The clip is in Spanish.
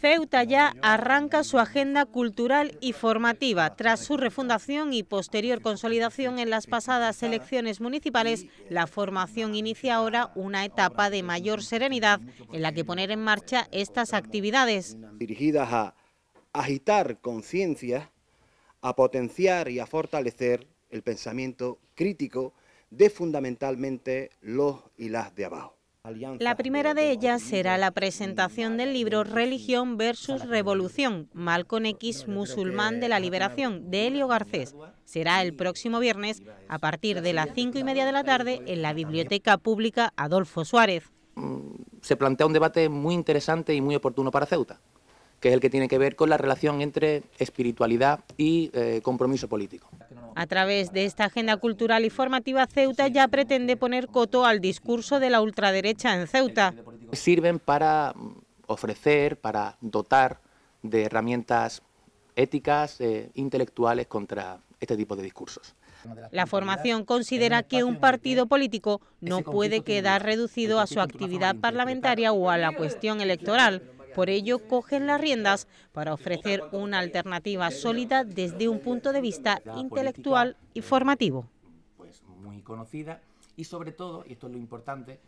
Ceuta ya arranca su agenda cultural y formativa. Tras su refundación y posterior consolidación en las pasadas elecciones municipales, la formación inicia ahora una etapa de mayor serenidad en la que poner en marcha estas actividades. Dirigidas a agitar conciencia, a potenciar y a fortalecer el pensamiento crítico de fundamentalmente los y las de abajo. La primera de ellas será la presentación del libro Religión versus Revolución, Malcon X musulmán de la liberación, de Helio Garcés. Será el próximo viernes a partir de las cinco y media de la tarde en la Biblioteca Pública Adolfo Suárez. Mm, se plantea un debate muy interesante y muy oportuno para Ceuta, que es el que tiene que ver con la relación entre espiritualidad y eh, compromiso político. A través de esta agenda cultural y formativa, Ceuta ya pretende poner coto al discurso de la ultraderecha en Ceuta. Sirven para ofrecer, para dotar de herramientas éticas, e intelectuales contra este tipo de discursos. La formación considera que un partido político no puede quedar reducido a su actividad parlamentaria o a la cuestión electoral. Por ello, cogen las riendas para ofrecer una alternativa sólida desde un punto de vista intelectual y formativo. Pues muy conocida y sobre todo, y esto es lo importante,